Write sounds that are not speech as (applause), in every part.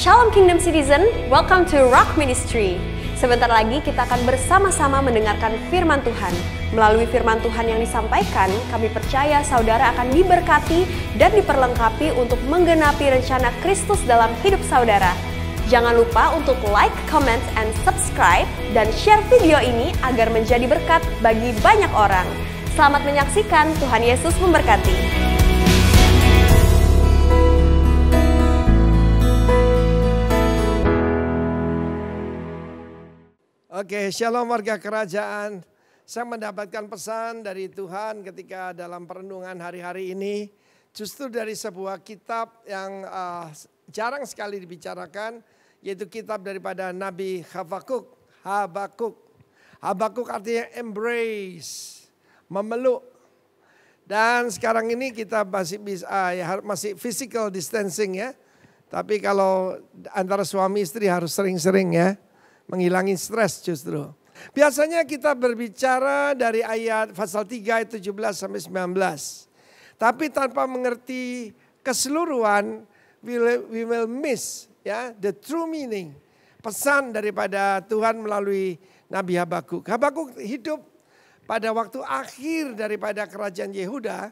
Shalom Kingdom Citizen, welcome to Rock Ministry. Sebentar lagi kita akan bersama-sama mendengarkan firman Tuhan. Melalui firman Tuhan yang disampaikan, kami percaya saudara akan diberkati dan diperlengkapi untuk menggenapi rencana Kristus dalam hidup saudara. Jangan lupa untuk like, comment, and subscribe, dan share video ini agar menjadi berkat bagi banyak orang. Selamat menyaksikan, Tuhan Yesus memberkati. Oke, shalom warga kerajaan. Saya mendapatkan pesan dari Tuhan ketika dalam perenungan hari-hari ini, justru dari sebuah kitab yang uh, jarang sekali dibicarakan, yaitu kitab daripada Nabi Habakuk. Habakuk. Habakuk artinya embrace, memeluk. Dan sekarang ini kita masih bisa ah, ya, masih physical distancing ya. Tapi kalau antara suami istri harus sering-sering ya. Menghilangi stres justru. Biasanya kita berbicara dari ayat pasal 3 ayat 17 sampai 19. Tapi tanpa mengerti keseluruhan we will, miss ya the true meaning pesan daripada Tuhan melalui Nabi Habakuk. Habakuk hidup pada waktu akhir daripada kerajaan Yehuda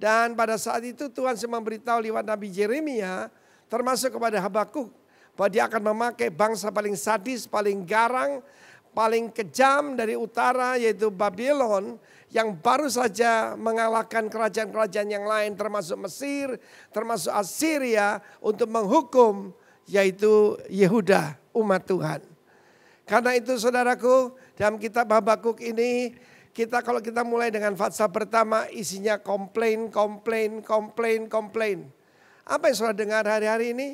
dan pada saat itu Tuhan beritahu lewat Nabi Jeremia termasuk kepada Habakuk bahwa dia akan memakai bangsa paling sadis, paling garang, paling kejam dari utara yaitu Babylon yang baru saja mengalahkan kerajaan-kerajaan yang lain termasuk Mesir, termasuk Assyria untuk menghukum yaitu Yehuda umat Tuhan. Karena itu saudaraku dalam kitab Habakuk ini kita kalau kita mulai dengan fatsa pertama isinya komplain, komplain, komplain, komplain. Apa yang sudah dengar hari-hari ini?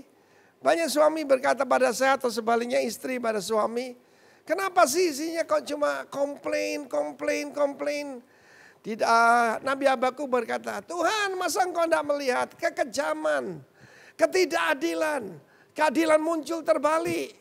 Banyak suami berkata pada saya atau sebaliknya istri pada suami, kenapa sih isinya kok cuma komplain, komplain, komplain. Tidak, Nabi Abaku berkata, Tuhan masa engkau tidak melihat kekejaman, ketidakadilan, keadilan muncul terbalik.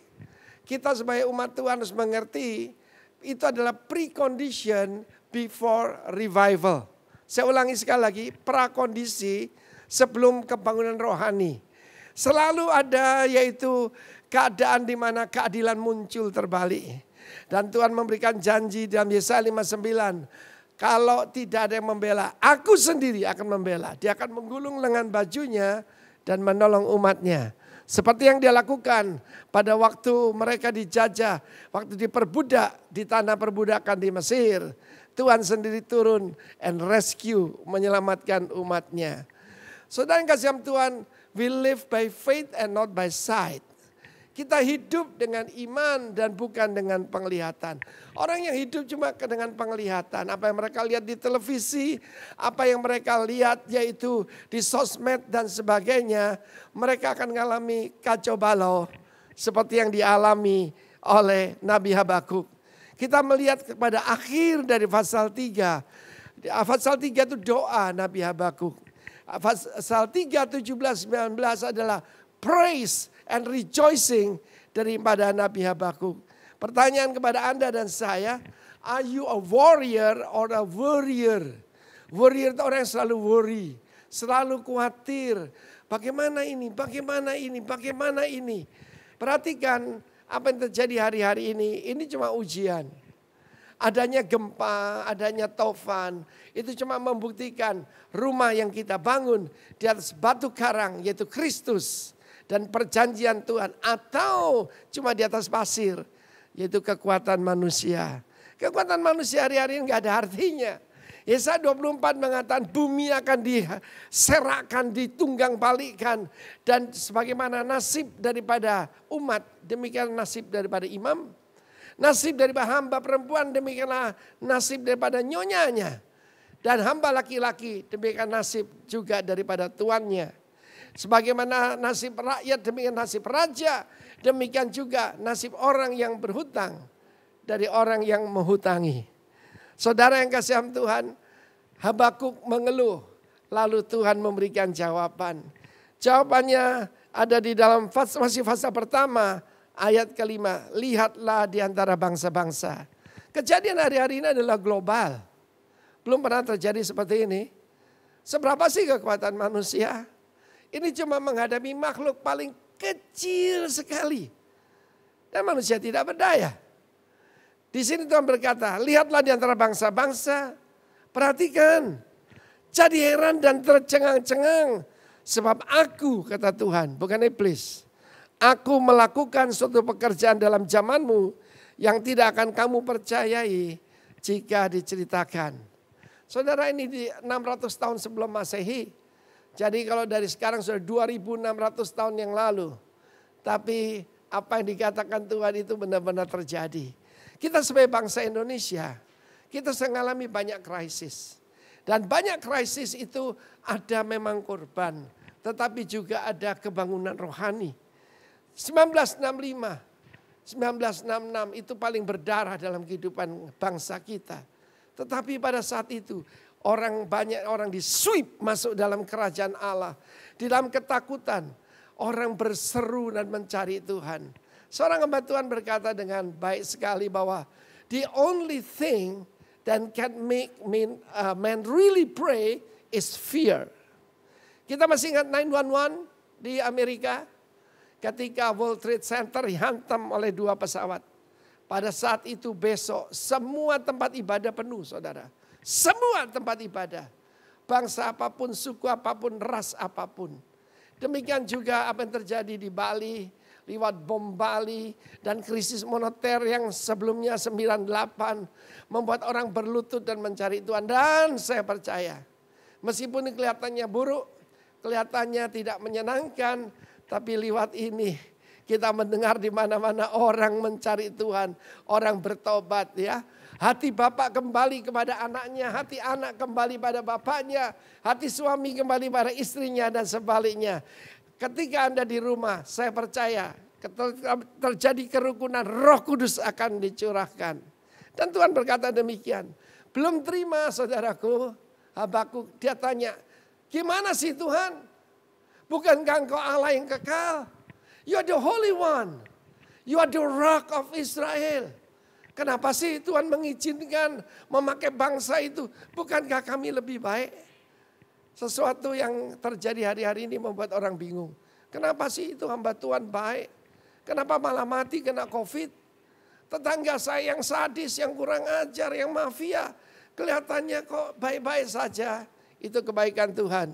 Kita sebagai umat Tuhan harus mengerti itu adalah precondition before revival. Saya ulangi sekali lagi, prakondisi sebelum kebangunan rohani. Selalu ada yaitu keadaan di mana keadilan muncul terbalik. Dan Tuhan memberikan janji dalam Yesaya 59. Kalau tidak ada yang membela, aku sendiri akan membela. Dia akan menggulung lengan bajunya dan menolong umatnya. Seperti yang dia lakukan pada waktu mereka dijajah, waktu diperbudak di tanah perbudakan di Mesir. Tuhan sendiri turun and rescue, menyelamatkan umatnya. Saudara yang kasih Tuhan, We live by faith and not by sight. Kita hidup dengan iman dan bukan dengan penglihatan. Orang yang hidup cuma dengan penglihatan, apa yang mereka lihat di televisi, apa yang mereka lihat yaitu di sosmed dan sebagainya, mereka akan mengalami kacau balau seperti yang dialami oleh Nabi Habakuk. Kita melihat kepada akhir dari pasal 3. Ah, pasal 3 itu doa Nabi Habakuk. Ah, pasal 3, 17, 19 adalah praise and rejoicing dari daripada Nabi Habakuk. Pertanyaan kepada Anda dan saya, are you a warrior or a worrier? Worrier itu orang yang selalu worry, selalu khawatir. Bagaimana ini, bagaimana ini, bagaimana ini. Perhatikan apa yang terjadi hari-hari ini, ini cuma ujian adanya gempa, adanya taufan. Itu cuma membuktikan rumah yang kita bangun di atas batu karang yaitu Kristus dan perjanjian Tuhan atau cuma di atas pasir yaitu kekuatan manusia. Kekuatan manusia hari-hari ini gak ada artinya. Yesaya 24 mengatakan bumi akan diserahkan, ditunggang balikan. Dan sebagaimana nasib daripada umat, demikian nasib daripada imam, Nasib dari hamba perempuan demikianlah nasib daripada nyonyanya. Dan hamba laki-laki demikian nasib juga daripada tuannya. Sebagaimana nasib rakyat demikian nasib raja. Demikian juga nasib orang yang berhutang dari orang yang menghutangi. Saudara yang kasih Tuhan, Habakuk mengeluh lalu Tuhan memberikan jawaban. Jawabannya ada di dalam fase, masih fase pertama ayat kelima, lihatlah di antara bangsa-bangsa. Kejadian hari-hari ini adalah global. Belum pernah terjadi seperti ini. Seberapa sih kekuatan manusia? Ini cuma menghadapi makhluk paling kecil sekali. Dan manusia tidak berdaya. Di sini Tuhan berkata, lihatlah di antara bangsa-bangsa, perhatikan. Jadi heran dan tercengang-cengang. Sebab aku, kata Tuhan, bukan iblis aku melakukan suatu pekerjaan dalam zamanmu yang tidak akan kamu percayai jika diceritakan. Saudara ini di 600 tahun sebelum Masehi. Jadi kalau dari sekarang sudah 2600 tahun yang lalu. Tapi apa yang dikatakan Tuhan itu benar-benar terjadi. Kita sebagai bangsa Indonesia, kita mengalami banyak krisis. Dan banyak krisis itu ada memang korban, tetapi juga ada kebangunan rohani. 1965, 1966 itu paling berdarah dalam kehidupan bangsa kita. Tetapi pada saat itu orang banyak orang disweep masuk dalam kerajaan Allah. Di dalam ketakutan orang berseru dan mencari Tuhan. Seorang hamba Tuhan berkata dengan baik sekali bahwa the only thing that can make men, uh, men really pray is fear. Kita masih ingat 911 di Amerika? ketika World Trade Center dihantam oleh dua pesawat. Pada saat itu besok semua tempat ibadah penuh saudara. Semua tempat ibadah. Bangsa apapun, suku apapun, ras apapun. Demikian juga apa yang terjadi di Bali, lewat bom Bali dan krisis moneter yang sebelumnya 98 membuat orang berlutut dan mencari Tuhan dan saya percaya meskipun kelihatannya buruk, kelihatannya tidak menyenangkan, tapi lewat ini kita mendengar di mana-mana orang mencari Tuhan, orang bertobat ya. Hati bapak kembali kepada anaknya, hati anak kembali pada bapaknya, hati suami kembali pada istrinya dan sebaliknya. Ketika Anda di rumah, saya percaya terjadi kerukunan, Roh Kudus akan dicurahkan. Dan Tuhan berkata demikian. Belum terima saudaraku, Habakuk dia tanya, gimana sih Tuhan? Bukan engkau Allah yang kekal? You are the Holy One. You are the Rock of Israel. Kenapa sih Tuhan mengizinkan memakai bangsa itu? Bukankah kami lebih baik? Sesuatu yang terjadi hari-hari ini membuat orang bingung. Kenapa sih itu hamba Tuhan baik? Kenapa malah mati kena covid? Tetangga saya yang sadis, yang kurang ajar, yang mafia. Kelihatannya kok baik-baik saja. Itu kebaikan Tuhan.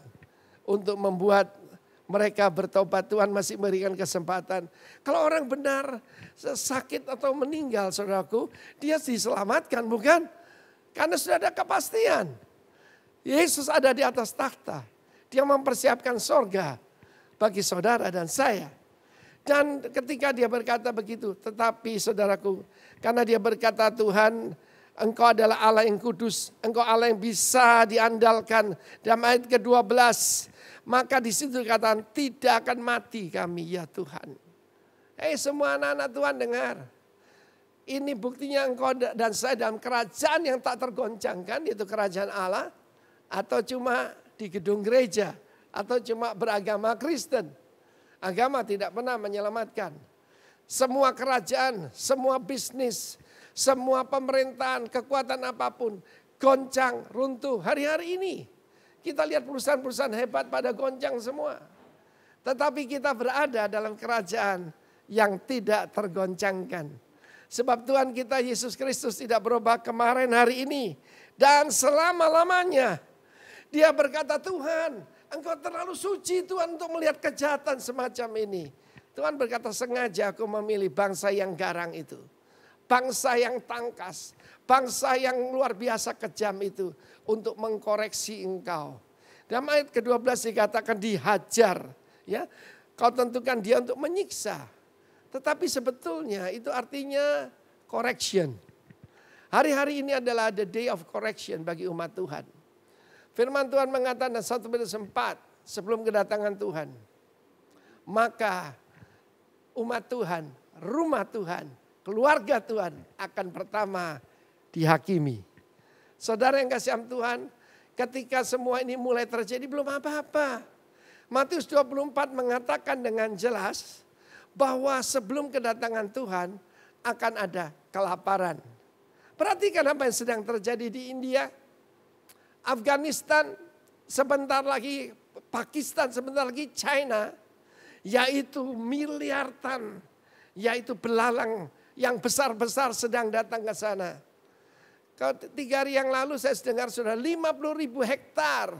Untuk membuat mereka bertobat Tuhan masih memberikan kesempatan. Kalau orang benar sakit atau meninggal saudaraku, dia diselamatkan bukan? Karena sudah ada kepastian. Yesus ada di atas takhta. Dia mempersiapkan sorga bagi saudara dan saya. Dan ketika dia berkata begitu, tetapi saudaraku, karena dia berkata Tuhan, engkau adalah Allah yang kudus, engkau Allah yang bisa diandalkan. Dalam ayat ke-12, maka di situ dikatakan tidak akan mati kami ya Tuhan. Hei eh, semua anak-anak Tuhan dengar. Ini buktinya engkau dan saya dalam kerajaan yang tak tergoncangkan itu kerajaan Allah. Atau cuma di gedung gereja. Atau cuma beragama Kristen. Agama tidak pernah menyelamatkan. Semua kerajaan, semua bisnis, semua pemerintahan, kekuatan apapun. Goncang, runtuh hari-hari ini. Kita lihat perusahaan-perusahaan hebat pada goncang semua. Tetapi kita berada dalam kerajaan yang tidak tergoncangkan. Sebab Tuhan kita Yesus Kristus tidak berubah kemarin hari ini. Dan selama-lamanya dia berkata Tuhan engkau terlalu suci Tuhan untuk melihat kejahatan semacam ini. Tuhan berkata sengaja aku memilih bangsa yang garang itu bangsa yang tangkas, bangsa yang luar biasa kejam itu untuk mengkoreksi engkau. Dan ayat ke-12 dikatakan dihajar, ya. Kau tentukan dia untuk menyiksa. Tetapi sebetulnya itu artinya correction. Hari-hari ini adalah the day of correction bagi umat Tuhan. Firman Tuhan mengatakan satu Petrus 4 sebelum kedatangan Tuhan. Maka umat Tuhan, rumah Tuhan keluarga Tuhan akan pertama dihakimi. Saudara yang kasih Tuhan, ketika semua ini mulai terjadi belum apa-apa. Matius 24 mengatakan dengan jelas bahwa sebelum kedatangan Tuhan akan ada kelaparan. Perhatikan apa yang sedang terjadi di India, Afghanistan, sebentar lagi Pakistan, sebentar lagi China, yaitu miliaran, yaitu belalang yang besar-besar sedang datang ke sana. Kalau tiga hari yang lalu saya dengar sudah 50 ribu hektar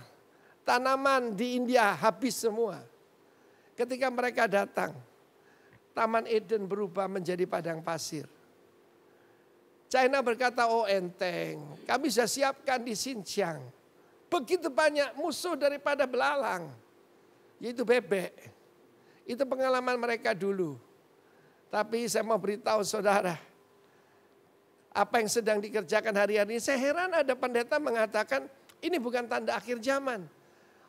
tanaman di India habis semua. Ketika mereka datang, Taman Eden berubah menjadi padang pasir. China berkata, oh enteng, kami sudah siapkan di Xinjiang. Begitu banyak musuh daripada belalang, yaitu bebek. Itu pengalaman mereka dulu. Tapi saya mau beritahu saudara, apa yang sedang dikerjakan hari-hari ini, saya heran ada pendeta mengatakan ini bukan tanda akhir zaman.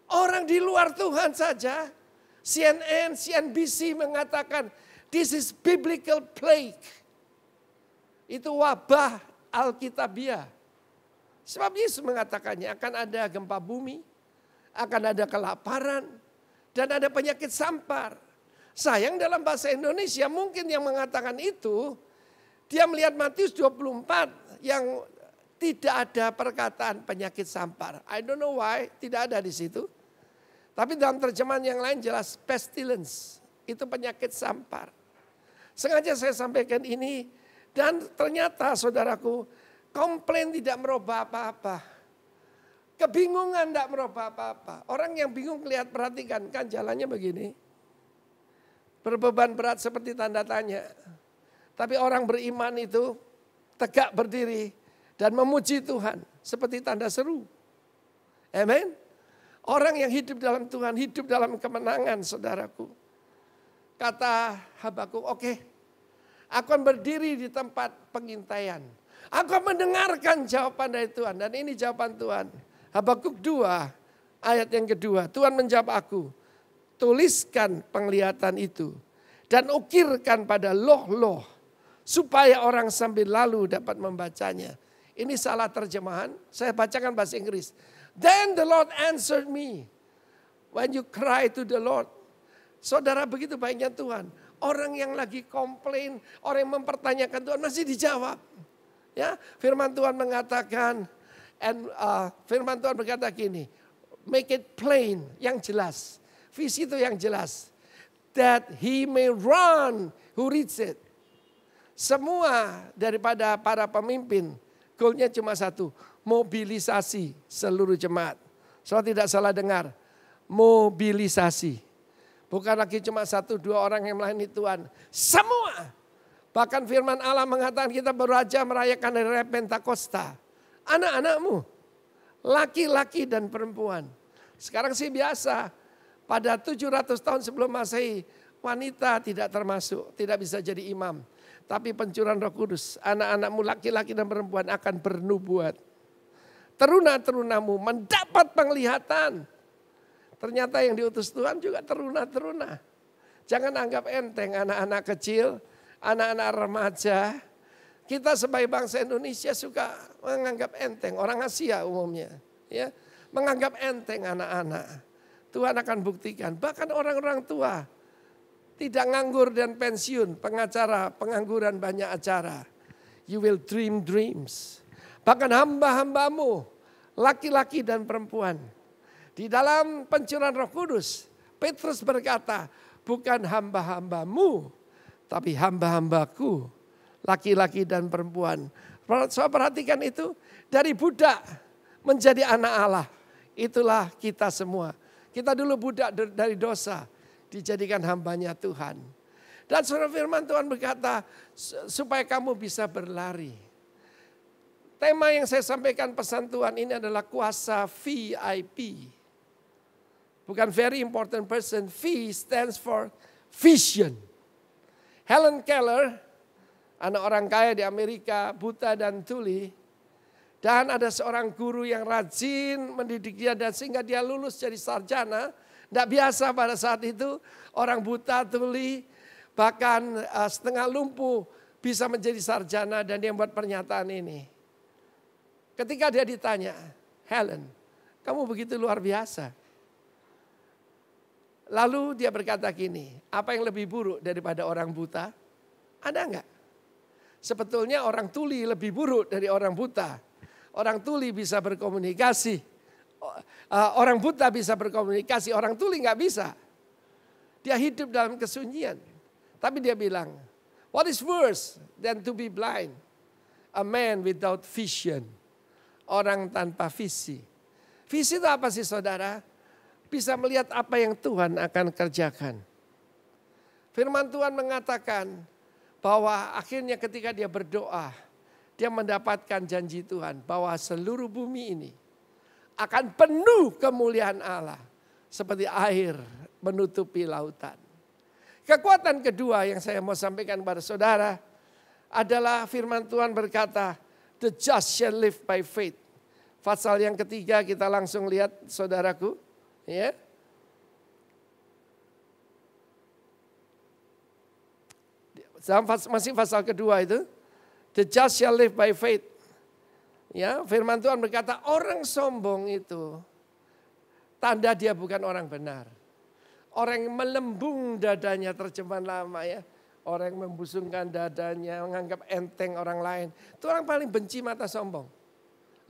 Orang di luar Tuhan saja, CNN, CNBC mengatakan this is biblical plague. Itu wabah Alkitabiah. Sebab Yesus mengatakannya akan ada gempa bumi, akan ada kelaparan, dan ada penyakit sampar. Sayang dalam bahasa Indonesia mungkin yang mengatakan itu dia melihat Matius 24 yang tidak ada perkataan penyakit sampar. I don't know why, tidak ada di situ. Tapi dalam terjemahan yang lain jelas pestilence, itu penyakit sampar. Sengaja saya sampaikan ini dan ternyata saudaraku komplain tidak merubah apa-apa. Kebingungan tidak merubah apa-apa. Orang yang bingung lihat perhatikan kan jalannya begini berbeban berat seperti tanda tanya. Tapi orang beriman itu tegak berdiri dan memuji Tuhan seperti tanda seru. Amin. Orang yang hidup dalam Tuhan, hidup dalam kemenangan saudaraku. Kata Habakuk, oke. Okay, aku akan berdiri di tempat pengintaian. Aku mendengarkan jawaban dari Tuhan. Dan ini jawaban Tuhan. Habakuk 2 ayat yang kedua. Tuhan menjawab aku. Tuliskan penglihatan itu dan ukirkan pada loh-loh supaya orang sambil lalu dapat membacanya. Ini salah terjemahan, saya bacakan bahasa Inggris. Then the Lord answered me when you cry to the Lord. Saudara begitu baiknya Tuhan. Orang yang lagi komplain, orang yang mempertanyakan Tuhan masih dijawab. Ya, firman Tuhan mengatakan and uh, firman Tuhan berkata gini, make it plain, yang jelas. Visi itu yang jelas. That he may run who reads it. Semua daripada para pemimpin, goalnya cuma satu, mobilisasi seluruh jemaat. Soal tidak salah dengar, mobilisasi. Bukan lagi cuma satu dua orang yang melayani Tuhan. Semua. Bahkan firman Allah mengatakan kita beraja merayakan hari Pentakosta. Anak-anakmu, laki-laki dan perempuan. Sekarang sih biasa, pada 700 tahun sebelum Masehi, wanita tidak termasuk, tidak bisa jadi imam. Tapi pencurahan roh kudus, anak-anakmu laki-laki dan perempuan akan bernubuat. Teruna-terunamu mendapat penglihatan. Ternyata yang diutus Tuhan juga teruna-teruna. Jangan anggap enteng anak-anak kecil, anak-anak remaja. Kita sebagai bangsa Indonesia suka menganggap enteng, orang Asia umumnya. ya Menganggap enteng anak-anak. Tuhan akan buktikan. Bahkan orang-orang tua tidak nganggur dan pensiun, pengacara, pengangguran banyak acara. You will dream dreams. Bahkan hamba-hambamu, laki-laki dan perempuan. Di dalam pencurahan roh kudus, Petrus berkata, bukan hamba-hambamu, tapi hamba-hambaku, laki-laki dan perempuan. Soal perhatikan itu, dari budak menjadi anak Allah. Itulah kita semua. Kita dulu budak dari dosa, dijadikan hambanya Tuhan. Dan surah firman Tuhan berkata, supaya kamu bisa berlari. Tema yang saya sampaikan pesan Tuhan ini adalah kuasa VIP. Bukan very important person, V stands for vision. Helen Keller, anak orang kaya di Amerika, buta dan tuli, dan ada seorang guru yang rajin mendidik dia dan sehingga dia lulus jadi sarjana. Tidak biasa pada saat itu orang buta, tuli, bahkan eh, setengah lumpuh bisa menjadi sarjana dan dia membuat pernyataan ini. Ketika dia ditanya, Helen, kamu begitu luar biasa. Lalu dia berkata gini, apa yang lebih buruk daripada orang buta? Ada enggak? Sebetulnya orang tuli lebih buruk dari orang buta. Orang tuli bisa berkomunikasi. Eh, orang buta bisa berkomunikasi, orang tuli nggak bisa. Dia hidup dalam kesunyian. Tapi dia bilang, what is worse than to be blind? A man without vision. Orang tanpa visi. Visi itu apa sih saudara? Bisa melihat apa yang Tuhan akan kerjakan. Firman Tuhan mengatakan bahwa akhirnya ketika dia berdoa, dia mendapatkan janji Tuhan bahwa seluruh bumi ini akan penuh kemuliaan Allah seperti air menutupi lautan. Kekuatan kedua yang saya mau sampaikan kepada saudara adalah firman Tuhan berkata, "The just shall live by faith." Fasal yang ketiga kita langsung lihat saudaraku, ya. Masih pasal kedua itu, The just shall live by faith. Ya, firman Tuhan berkata orang sombong itu tanda dia bukan orang benar. Orang yang melembung dadanya terjemahan lama ya. Orang yang membusungkan dadanya, menganggap enteng orang lain. Itu orang paling benci mata sombong.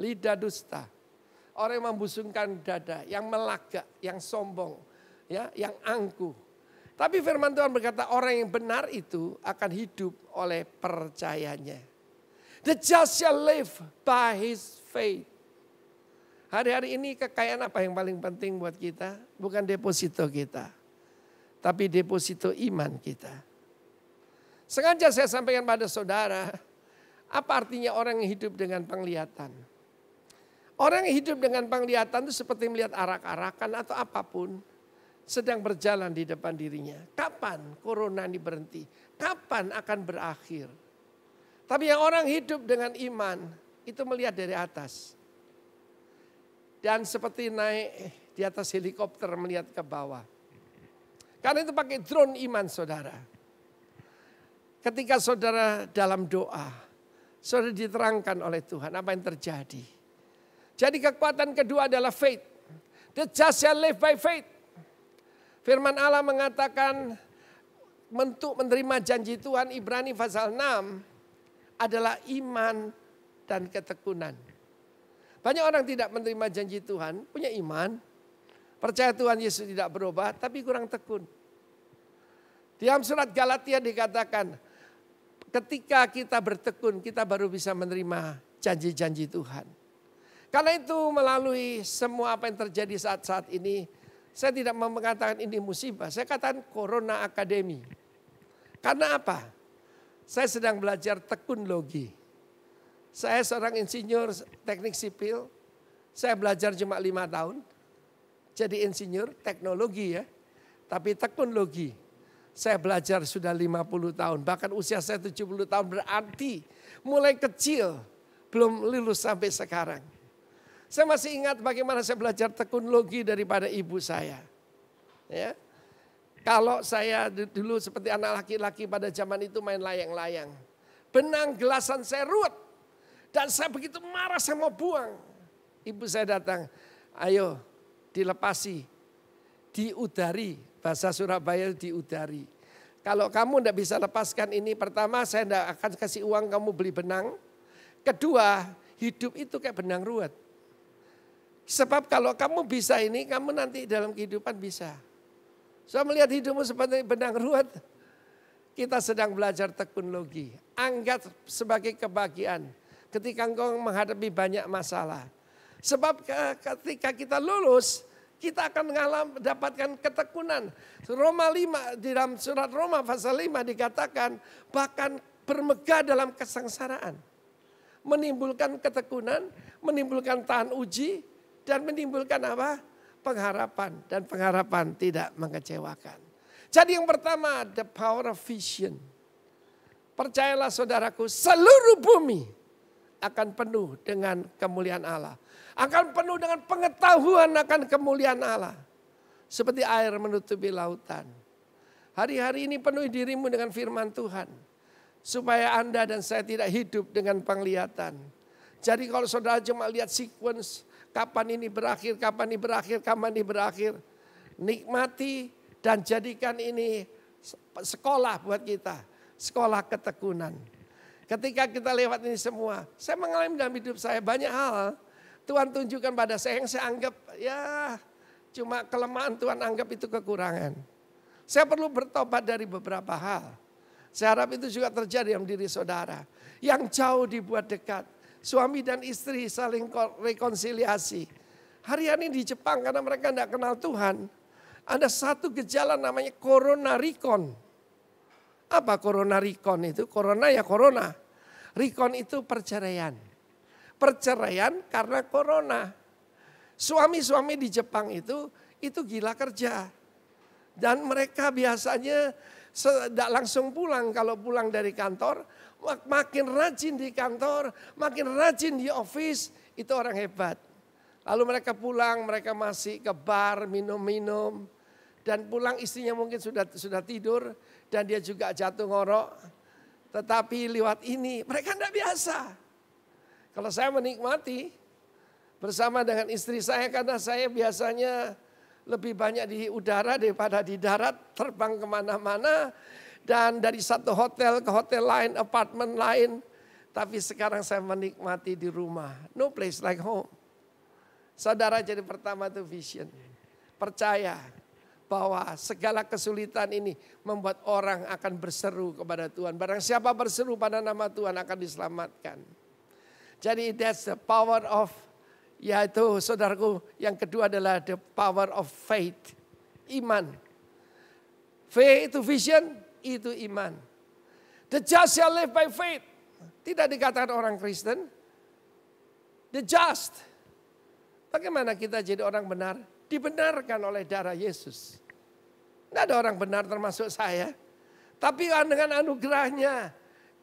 Lidah dusta. Orang yang membusungkan dada, yang melagak, yang sombong, ya, yang angkuh. Tapi firman Tuhan berkata orang yang benar itu akan hidup oleh percayanya. The just shall live by his faith. Hari-hari ini kekayaan apa yang paling penting buat kita? Bukan deposito kita. Tapi deposito iman kita. Sengaja saya sampaikan pada saudara. Apa artinya orang yang hidup dengan penglihatan? Orang yang hidup dengan penglihatan itu seperti melihat arak-arakan atau apapun sedang berjalan di depan dirinya. Kapan corona ini berhenti? Kapan akan berakhir? Tapi yang orang hidup dengan iman itu melihat dari atas. Dan seperti naik di atas helikopter melihat ke bawah. Karena itu pakai drone iman saudara. Ketika saudara dalam doa, saudara diterangkan oleh Tuhan apa yang terjadi. Jadi kekuatan kedua adalah faith. The just shall live by faith. Firman Allah mengatakan mentuk menerima janji Tuhan Ibrani pasal 6 adalah iman dan ketekunan. Banyak orang tidak menerima janji Tuhan, punya iman, percaya Tuhan Yesus tidak berubah, tapi kurang tekun. Di dalam surat Galatia dikatakan, ketika kita bertekun, kita baru bisa menerima janji-janji Tuhan. Karena itu melalui semua apa yang terjadi saat-saat ini, saya tidak mengatakan ini musibah, saya katakan Corona Academy. Karena apa? Saya sedang belajar tekun logi. Saya seorang insinyur teknik sipil. Saya belajar cuma lima tahun. Jadi insinyur teknologi ya. Tapi tekun logi. Saya belajar sudah 50 tahun. Bahkan usia saya 70 tahun berarti. Mulai kecil. Belum lulus sampai sekarang. Saya masih ingat bagaimana saya belajar tekun logi daripada ibu saya. Ya. Kalau saya dulu seperti anak laki-laki pada zaman itu main layang-layang. Benang gelasan saya ruwet. Dan saya begitu marah saya mau buang. Ibu saya datang, ayo dilepasi, diudari. Bahasa Surabaya diudari. Kalau kamu tidak bisa lepaskan ini, pertama saya tidak akan kasih uang kamu beli benang. Kedua, hidup itu kayak benang ruwet. Sebab kalau kamu bisa ini, kamu nanti dalam kehidupan bisa. Saya melihat hidupmu seperti benang ruat. Kita sedang belajar teknologi. Anggap sebagai kebahagiaan ketika engkau menghadapi banyak masalah. Sebab ketika kita lulus, kita akan mengalami mendapatkan ketekunan. Roma 5 di dalam surat Roma pasal 5 dikatakan bahkan bermegah dalam kesengsaraan. Menimbulkan ketekunan, menimbulkan tahan uji dan menimbulkan apa? pengharapan dan pengharapan tidak mengecewakan. Jadi yang pertama, the power of vision. Percayalah saudaraku, seluruh bumi akan penuh dengan kemuliaan Allah. Akan penuh dengan pengetahuan akan kemuliaan Allah. Seperti air menutupi lautan. Hari-hari ini penuhi dirimu dengan firman Tuhan. Supaya Anda dan saya tidak hidup dengan penglihatan. Jadi kalau saudara cuma lihat sequence, kapan ini berakhir, kapan ini berakhir, kapan ini berakhir. Nikmati dan jadikan ini sekolah buat kita, sekolah ketekunan. Ketika kita lewat ini semua, saya mengalami dalam hidup saya banyak hal Tuhan tunjukkan pada saya yang saya anggap ya cuma kelemahan Tuhan anggap itu kekurangan. Saya perlu bertobat dari beberapa hal. Saya harap itu juga terjadi dalam diri saudara. Yang jauh dibuat dekat Suami dan istri saling rekonsiliasi. Hari ini di Jepang karena mereka tidak kenal Tuhan. Ada satu gejala namanya corona recon. Apa corona recon itu? Corona ya corona. Recon itu perceraian. Perceraian karena corona. Suami-suami di Jepang itu itu gila kerja. Dan mereka biasanya tidak langsung pulang kalau pulang dari kantor makin rajin di kantor, makin rajin di office, itu orang hebat. Lalu mereka pulang, mereka masih ke bar, minum-minum. Dan pulang istrinya mungkin sudah sudah tidur dan dia juga jatuh ngorok. Tetapi lewat ini mereka tidak biasa. Kalau saya menikmati bersama dengan istri saya karena saya biasanya lebih banyak di udara daripada di darat, terbang kemana-mana dan dari satu hotel ke hotel lain, apartemen lain. Tapi sekarang saya menikmati di rumah. No place like home. Saudara jadi pertama itu vision. Percaya bahwa segala kesulitan ini membuat orang akan berseru kepada Tuhan. Barang siapa berseru pada nama Tuhan akan diselamatkan. Jadi that's the power of yaitu saudaraku yang kedua adalah the power of faith. Iman. Faith itu vision, itu iman. The just shall live by faith. Tidak dikatakan orang Kristen. The just. Bagaimana kita jadi orang benar? Dibenarkan oleh darah Yesus. Tidak ada orang benar termasuk saya. Tapi dengan anugerahnya,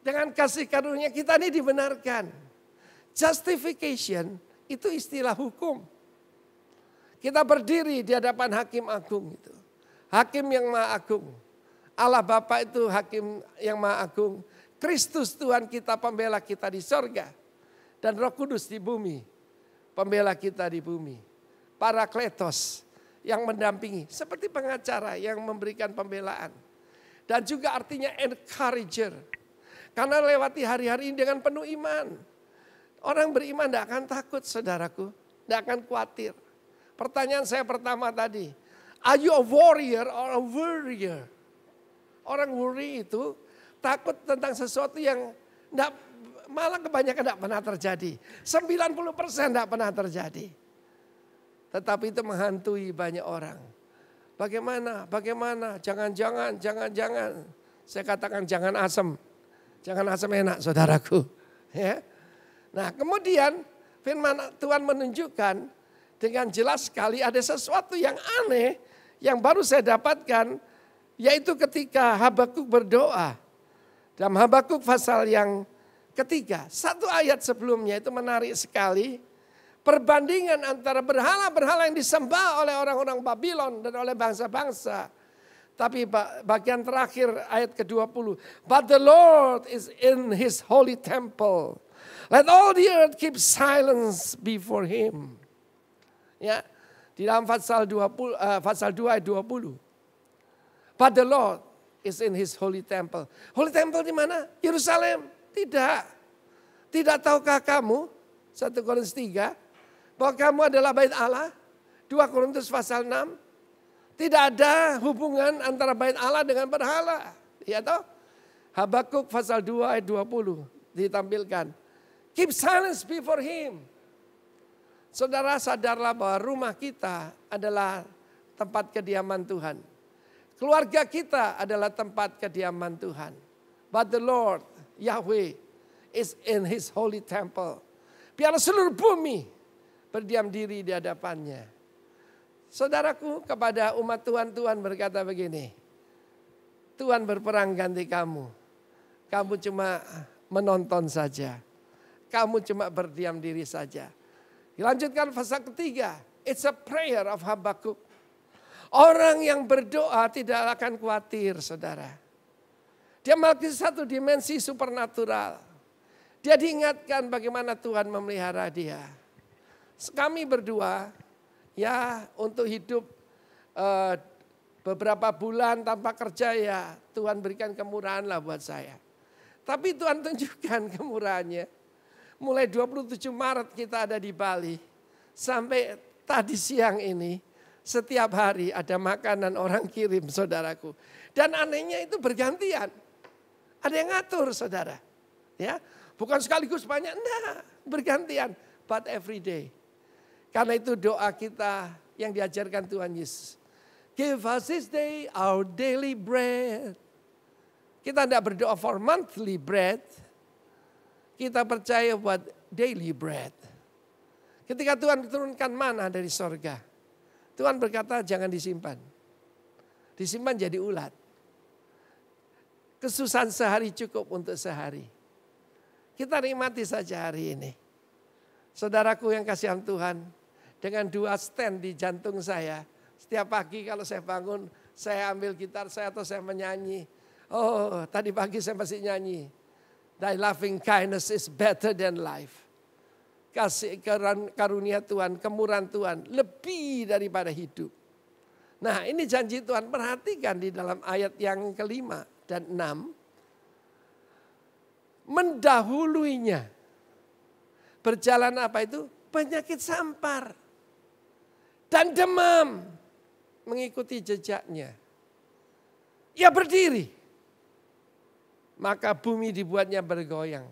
dengan kasih karunia kita ini dibenarkan. Justification itu istilah hukum. Kita berdiri di hadapan hakim agung itu. Hakim yang maha agung Allah Bapa itu hakim yang maha agung. Kristus Tuhan kita pembela kita di sorga. Dan roh kudus di bumi. Pembela kita di bumi. Para kletos yang mendampingi. Seperti pengacara yang memberikan pembelaan. Dan juga artinya encourager. Karena lewati hari-hari ini dengan penuh iman. Orang beriman tidak akan takut saudaraku. Tidak akan khawatir. Pertanyaan saya pertama tadi. Are you a warrior or a warrior? Orang worry itu takut tentang sesuatu yang enggak, malah kebanyakan tidak pernah terjadi. 90 persen tidak pernah terjadi. Tetapi itu menghantui banyak orang. Bagaimana, bagaimana, jangan-jangan, jangan-jangan. Saya katakan jangan asem. Jangan asem enak saudaraku. (laughs) Ya. Nah kemudian firman Tuhan menunjukkan dengan jelas sekali ada sesuatu yang aneh yang baru saya dapatkan yaitu ketika Habakuk berdoa. Dalam Habakuk pasal yang ketiga. Satu ayat sebelumnya itu menarik sekali. Perbandingan antara berhala-berhala yang disembah oleh orang-orang Babylon dan oleh bangsa-bangsa. Tapi bagian terakhir ayat ke-20. But the Lord is in his holy temple. Let all the earth keep silence before him. Ya, di dalam pasal 20 uh, 2 ayat 20. But the Lord is in his holy temple. Holy temple di mana? Yerusalem. Tidak. Tidak tahukah kamu, 1 Korintus 3, bahwa kamu adalah bait Allah? 2 Korintus pasal 6. Tidak ada hubungan antara bait Allah dengan berhala. Ya toh? Habakuk pasal 2 ayat 20 ditampilkan. Keep silence before him. Saudara sadarlah bahwa rumah kita adalah tempat kediaman Tuhan. Keluarga kita adalah tempat kediaman Tuhan. But the Lord, Yahweh, is in his holy temple. Biar seluruh bumi berdiam diri di hadapannya. Saudaraku kepada umat Tuhan, Tuhan berkata begini. Tuhan berperang ganti kamu. Kamu cuma menonton saja. Kamu cuma berdiam diri saja. Dilanjutkan pasal ketiga. It's a prayer of Habakkuk. Orang yang berdoa tidak akan khawatir, saudara. Dia memiliki satu dimensi supernatural. Dia diingatkan bagaimana Tuhan memelihara dia. Kami berdua, ya untuk hidup eh, beberapa bulan tanpa kerja ya Tuhan berikan kemurahan lah buat saya. Tapi Tuhan tunjukkan (laughs) kemurahannya. Mulai 27 Maret kita ada di Bali. Sampai tadi siang ini setiap hari ada makanan orang kirim saudaraku. Dan anehnya itu bergantian. Ada yang ngatur saudara. Ya, Bukan sekaligus banyak, enggak. Bergantian. But every day. Karena itu doa kita yang diajarkan Tuhan Yesus. Give us this day our daily bread. Kita tidak berdoa for monthly bread. Kita percaya buat daily bread. Ketika Tuhan turunkan mana dari sorga. Tuhan berkata jangan disimpan. Disimpan jadi ulat. Kesusahan sehari cukup untuk sehari. Kita nikmati saja hari ini. Saudaraku yang kasihan Tuhan, dengan dua stand di jantung saya, setiap pagi kalau saya bangun, saya ambil gitar saya atau saya menyanyi. Oh, tadi pagi saya masih nyanyi. Thy loving kindness is better than life kasih karunia Tuhan, kemurahan Tuhan lebih daripada hidup. Nah ini janji Tuhan perhatikan di dalam ayat yang kelima dan enam. Mendahuluinya. Berjalan apa itu? Penyakit sampar. Dan demam. Mengikuti jejaknya. Ia berdiri. Maka bumi dibuatnya bergoyang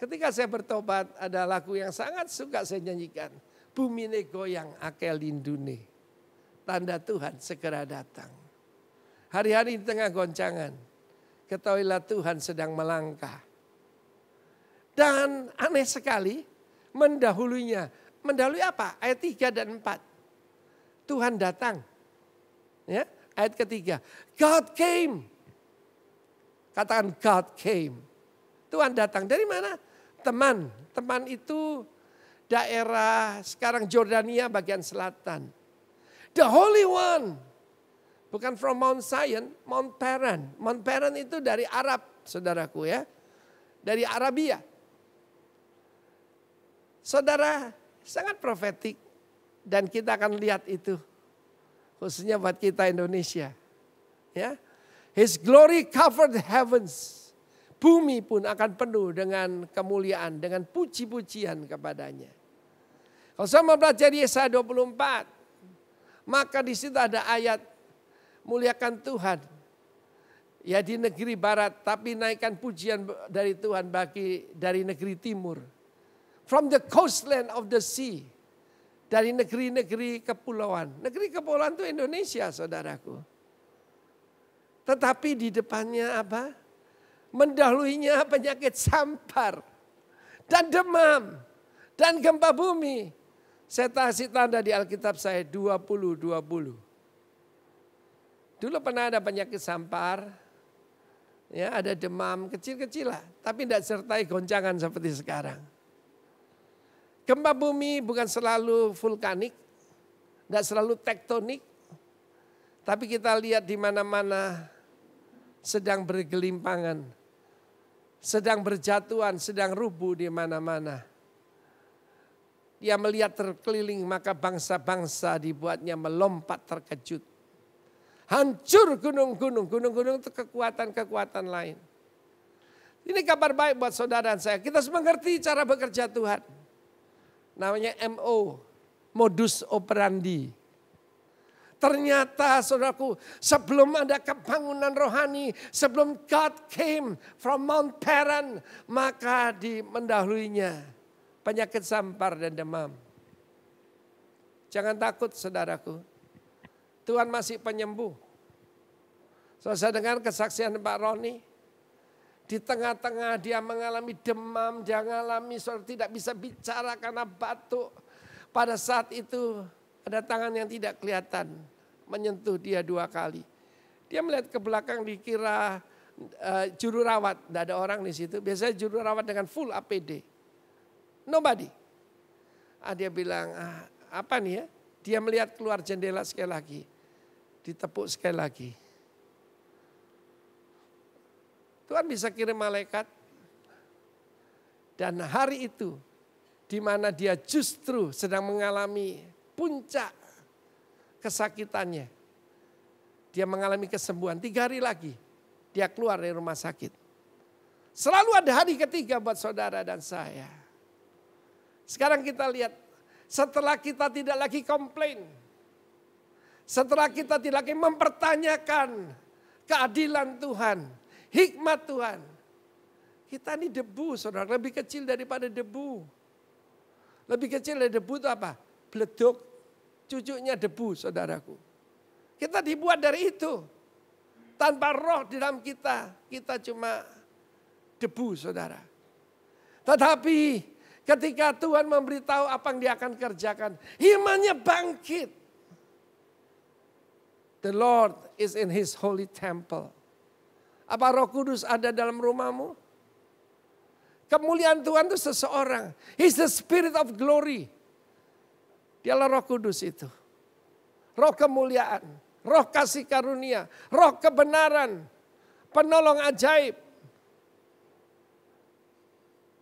Ketika saya bertobat ada lagu yang sangat suka saya nyanyikan. Bumi nego yang akel lindune. Tanda Tuhan segera datang. Hari-hari di tengah goncangan. Ketahuilah Tuhan sedang melangkah. Dan aneh sekali mendahulunya. Mendahului apa? Ayat 3 dan 4. Tuhan datang. Ya, ayat ketiga. God came. Katakan God came. Tuhan datang dari mana? Teman, teman itu daerah sekarang Jordania bagian selatan. The Holy One. Bukan from Mount Zion, Mount Paran. Mount Paran itu dari Arab, saudaraku ya. Dari Arabia. Saudara, sangat profetik. Dan kita akan lihat itu. Khususnya buat kita Indonesia. Ya. His glory covered the heavens bumi pun akan penuh dengan kemuliaan, dengan puji-pujian kepadanya. Kalau saya belajar Yesaya 24, maka di situ ada ayat muliakan Tuhan. Ya di negeri barat, tapi naikkan pujian dari Tuhan bagi dari negeri timur. From the coastland of the sea. Dari negeri-negeri kepulauan. Negeri kepulauan itu Indonesia saudaraku. Tetapi di depannya apa? mendahulunya penyakit sampar dan demam dan gempa bumi. Saya kasih tanda di Alkitab saya 20-20. Dulu pernah ada penyakit sampar, ya ada demam kecil-kecil lah, tapi tidak sertai goncangan seperti sekarang. Gempa bumi bukan selalu vulkanik, tidak selalu tektonik, tapi kita lihat di mana-mana sedang bergelimpangan sedang berjatuhan, sedang rubuh di mana-mana. Ia melihat terkeliling maka bangsa-bangsa dibuatnya melompat terkejut. Hancur gunung-gunung, gunung-gunung itu kekuatan-kekuatan lain. Ini kabar baik buat saudara dan saya. Kita harus mengerti cara bekerja Tuhan. Namanya MO, modus operandi. Ternyata saudaraku sebelum ada kebangunan rohani, sebelum God came from Mount Paran, maka di mendahulunya penyakit sampar dan demam. Jangan takut saudaraku, Tuhan masih penyembuh. So, saya dengar kesaksian Pak Roni, di tengah-tengah dia mengalami demam, dia mengalami saudara tidak bisa bicara karena batuk. Pada saat itu ada tangan yang tidak kelihatan menyentuh dia dua kali. Dia melihat ke belakang dikira uh, juru rawat, tidak ada orang di situ. Biasanya juru rawat dengan full APD. Nobody. Ah, dia bilang, ah, apa nih ya? Dia melihat keluar jendela sekali lagi. Ditepuk sekali lagi. Tuhan bisa kirim malaikat. Dan hari itu, di mana dia justru sedang mengalami puncak kesakitannya. Dia mengalami kesembuhan. Tiga hari lagi dia keluar dari rumah sakit. Selalu ada hari ketiga buat saudara dan saya. Sekarang kita lihat. Setelah kita tidak lagi komplain. Setelah kita tidak lagi mempertanyakan keadilan Tuhan. Hikmat Tuhan. Kita ini debu saudara. Lebih kecil daripada debu. Lebih kecil dari debu itu apa? Beleduk cucunya debu saudaraku. Kita dibuat dari itu. Tanpa roh di dalam kita, kita cuma debu saudara. Tetapi ketika Tuhan memberitahu apa yang dia akan kerjakan, imannya bangkit. The Lord is in his holy temple. Apa roh kudus ada dalam rumahmu? Kemuliaan Tuhan itu seseorang. He's the spirit of glory. Dialah roh kudus itu. Roh kemuliaan, roh kasih karunia, roh kebenaran, penolong ajaib.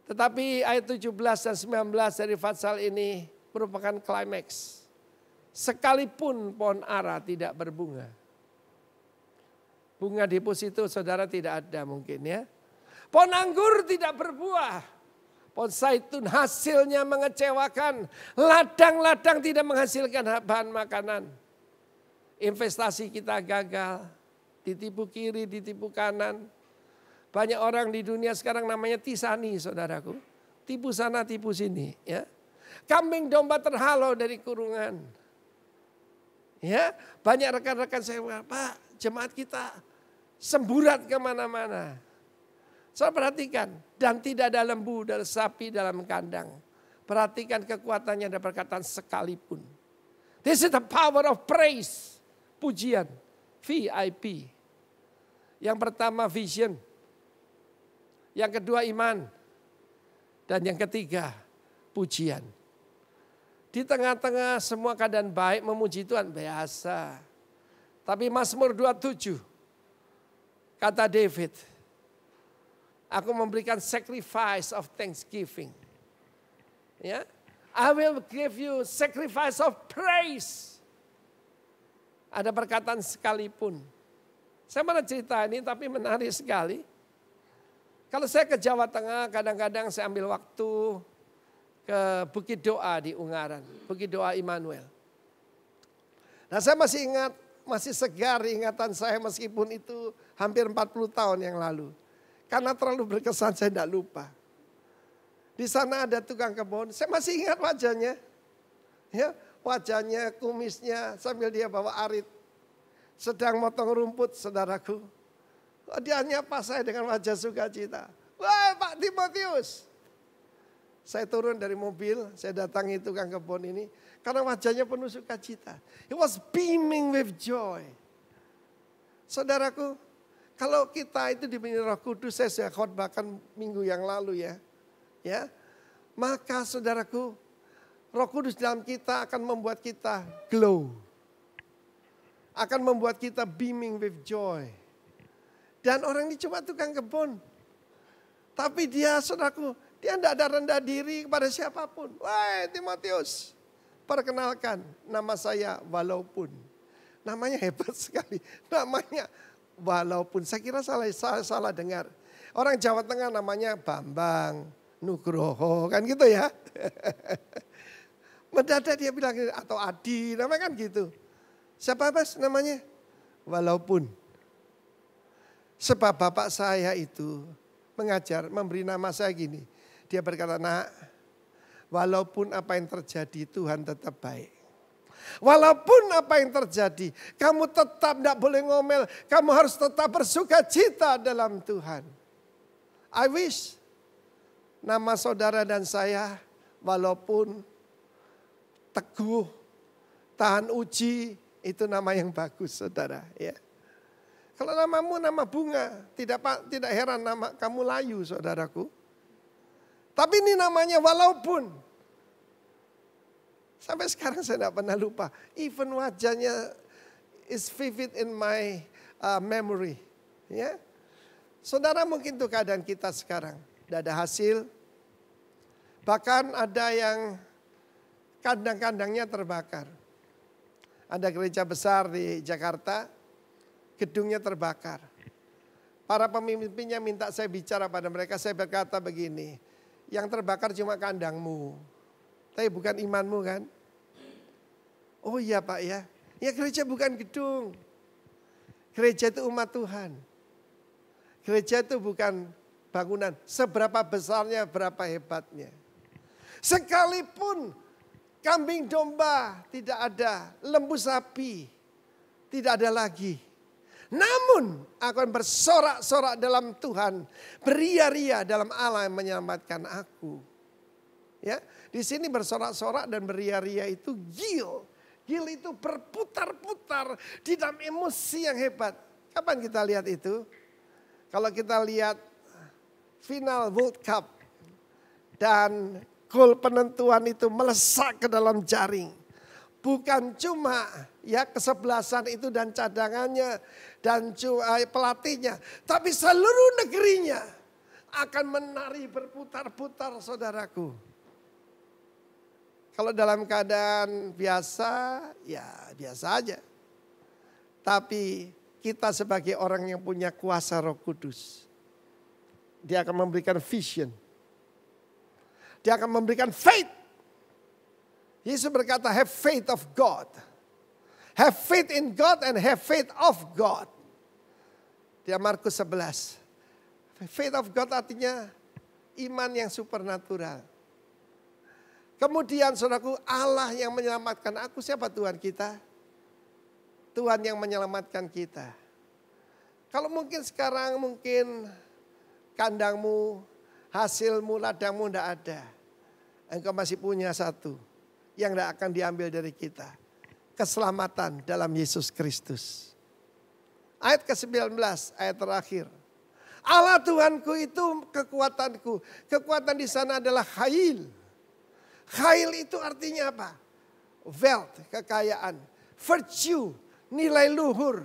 Tetapi ayat 17 dan 19 dari Fatsal ini merupakan klimaks. Sekalipun pohon ara tidak berbunga. Bunga di itu saudara tidak ada mungkin ya. Pohon anggur tidak berbuah. Pohon zaitun hasilnya mengecewakan. Ladang-ladang tidak menghasilkan bahan makanan. Investasi kita gagal. Ditipu kiri, ditipu kanan. Banyak orang di dunia sekarang namanya tisani saudaraku. Tipu sana, tipu sini. ya Kambing domba terhalau dari kurungan. Ya, banyak rekan-rekan saya, Pak, jemaat kita semburat kemana-mana. Saya perhatikan, dan tidak ada lembu dan sapi dalam kandang. Perhatikan kekuatannya dan perkataan sekalipun. This is the power of praise. Pujian. VIP. Yang pertama vision. Yang kedua iman. Dan yang ketiga pujian. Di tengah-tengah semua keadaan baik memuji Tuhan biasa. Tapi Mazmur 27 kata David, Aku memberikan sacrifice of thanksgiving. Ya. I will give you sacrifice of praise. Ada perkataan sekalipun. Saya mana cerita ini tapi menarik sekali. Kalau saya ke Jawa Tengah kadang-kadang saya ambil waktu ke Bukit Doa di Ungaran, Bukit Doa Immanuel. Nah saya masih ingat, masih segar ingatan saya meskipun itu hampir 40 tahun yang lalu. Karena terlalu berkesan saya tidak lupa. Di sana ada tukang kebun, saya masih ingat wajahnya. Ya, wajahnya, kumisnya sambil dia bawa arit. Sedang motong rumput saudaraku. Dia nyapa saya dengan wajah sukacita. Wah Pak Timotius. Saya turun dari mobil, saya datangi tukang kebun ini. Karena wajahnya penuh sukacita. It was beaming with joy. Saudaraku, kalau kita itu dipenuhi Roh Kudus, saya sudah khotbahkan minggu yang lalu ya. Ya. Maka saudaraku, Roh Kudus dalam kita akan membuat kita glow. Akan membuat kita beaming with joy. Dan orang ini cuma tukang kebun. Tapi dia, saudaraku, dia tidak ada rendah diri kepada siapapun. Wah, Timotius, perkenalkan nama saya walaupun. Namanya hebat (laughs) sekali. Namanya walaupun saya kira salah salah, salah dengar. Orang Jawa Tengah namanya Bambang Nugroho kan gitu ya. (laughs) Mendadak dia bilang gitu, atau Adi namanya kan gitu. Siapa Mas namanya? Walaupun sebab bapak saya itu mengajar memberi nama saya gini. Dia berkata, "Nak, walaupun apa yang terjadi Tuhan tetap baik." Walaupun apa yang terjadi, kamu tetap tidak boleh ngomel. Kamu harus tetap bersuka cita dalam Tuhan. I wish nama saudara dan saya walaupun teguh, tahan uji, itu nama yang bagus saudara. Ya. Kalau namamu nama bunga, tidak tidak heran nama kamu layu saudaraku. Tapi ini namanya walaupun Sampai sekarang saya tidak pernah lupa. Even wajahnya is vivid in my uh, memory. Ya, Saudara mungkin itu keadaan kita sekarang. Tidak ada hasil. Bahkan ada yang kandang-kandangnya terbakar. Ada gereja besar di Jakarta, gedungnya terbakar. Para pemimpinnya minta saya bicara pada mereka, saya berkata begini, yang terbakar cuma kandangmu tapi bukan imanmu kan? Oh iya Pak ya. Ya gereja bukan gedung. Gereja itu umat Tuhan. Gereja itu bukan bangunan. Seberapa besarnya, berapa hebatnya. Sekalipun kambing domba tidak ada, lembu sapi tidak ada lagi. Namun akan bersorak-sorak dalam Tuhan, beria-ria dalam Allah yang menyelamatkan aku. Ya, di sini bersorak-sorak dan beria-ria itu gil. Gil itu berputar-putar di dalam emosi yang hebat. Kapan kita lihat itu? Kalau kita lihat final World Cup dan gol penentuan itu melesak ke dalam jaring. Bukan cuma ya kesebelasan itu dan cadangannya dan eh, pelatihnya, tapi seluruh negerinya akan menari berputar-putar saudaraku. Kalau dalam keadaan biasa, ya biasa aja. Tapi kita sebagai orang yang punya kuasa roh kudus. Dia akan memberikan vision. Dia akan memberikan faith. Yesus berkata have faith of God. Have faith in God and have faith of God. Dia Markus 11. Faith of God artinya iman yang supernatural Kemudian saudaraku Allah yang menyelamatkan aku siapa Tuhan kita? Tuhan yang menyelamatkan kita. Kalau mungkin sekarang mungkin kandangmu, hasilmu, ladangmu tidak ada. Engkau masih punya satu yang tidak akan diambil dari kita. Keselamatan dalam Yesus Kristus. Ayat ke-19, ayat terakhir. Allah Tuhanku itu kekuatanku. Kekuatan di sana adalah hail. Kail itu artinya apa? Wealth, kekayaan. Virtue, nilai luhur.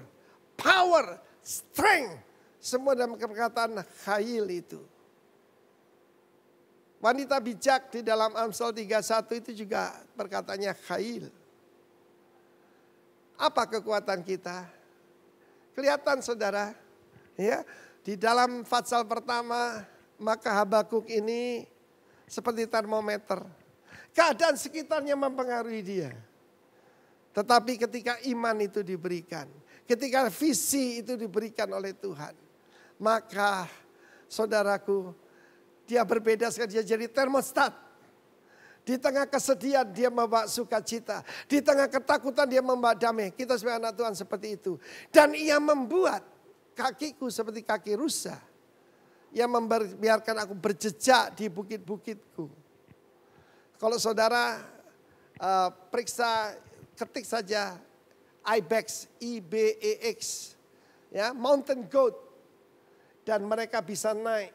Power, strength. Semua dalam perkataan khail itu. Wanita bijak di dalam Amsal 31 itu juga perkataannya khail. Apa kekuatan kita? Kelihatan saudara, ya di dalam fatsal pertama maka Habakuk ini seperti termometer Keadaan sekitarnya mempengaruhi dia. Tetapi ketika iman itu diberikan, ketika visi itu diberikan oleh Tuhan, maka saudaraku, dia berbeda sekali, dia jadi termostat. Di tengah kesedihan dia membawa sukacita. Di tengah ketakutan dia membawa damai. Kita sebagai anak Tuhan seperti itu. Dan ia membuat kakiku seperti kaki rusa. Ia membiarkan aku berjejak di bukit-bukitku. Kalau saudara uh, periksa, ketik saja IBEX, e x, ya, mountain goat. Dan mereka bisa naik,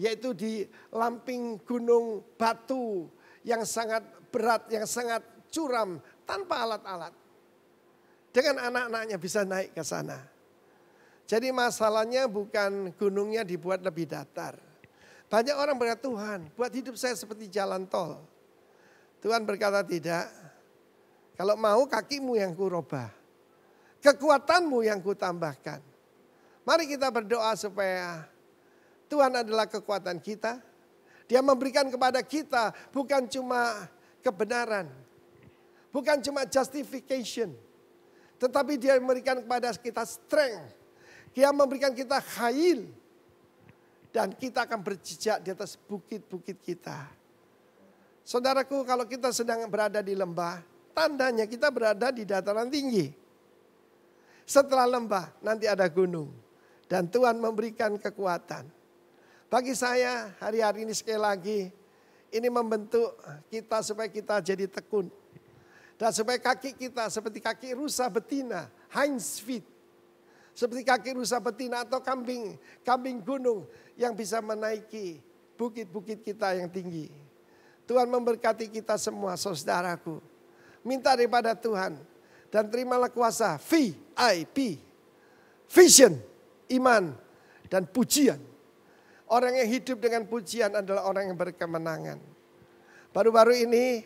yaitu di lamping gunung batu yang sangat berat, yang sangat curam, tanpa alat-alat. Dengan anak-anaknya bisa naik ke sana. Jadi masalahnya bukan gunungnya dibuat lebih datar. Banyak orang berkata, Tuhan buat hidup saya seperti jalan tol. Tuhan berkata tidak. Kalau mau kakimu yang robah. Kekuatanmu yang tambahkan Mari kita berdoa supaya Tuhan adalah kekuatan kita. Dia memberikan kepada kita bukan cuma kebenaran. Bukan cuma justification. Tetapi dia memberikan kepada kita strength. Dia memberikan kita khayil dan kita akan berjejak di atas bukit-bukit kita. Saudaraku kalau kita sedang berada di lembah, tandanya kita berada di dataran tinggi. Setelah lembah nanti ada gunung. Dan Tuhan memberikan kekuatan. Bagi saya hari-hari ini sekali lagi, ini membentuk kita supaya kita jadi tekun. Dan supaya kaki kita seperti kaki rusa betina, hind feet. Seperti kaki rusa betina atau kambing, kambing gunung yang bisa menaiki bukit-bukit kita yang tinggi. Tuhan memberkati kita semua saudaraku. Minta daripada Tuhan dan terimalah kuasa VIP, vision, iman, dan pujian. Orang yang hidup dengan pujian adalah orang yang berkemenangan. Baru-baru ini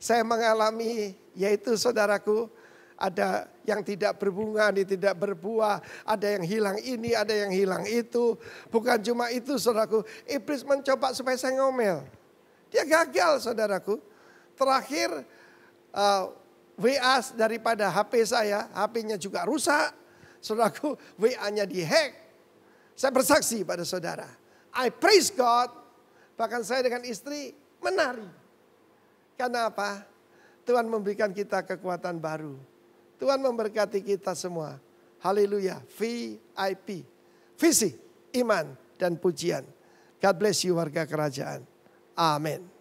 saya mengalami yaitu saudaraku ada yang tidak berbunga, ini tidak berbuah, ada yang hilang ini, ada yang hilang itu. Bukan cuma itu saudaraku, iblis mencoba supaya saya ngomel. Dia gagal saudaraku. Terakhir uh, WA daripada HP saya, HP-nya juga rusak. Saudaraku, WA-nya dihack. Saya bersaksi pada saudara. I praise God. Bahkan saya dengan istri menari. Karena apa? Tuhan memberikan kita kekuatan baru Tuhan memberkati kita semua. Haleluya. VIP. Visi, iman, dan pujian. God bless you warga kerajaan. Amin.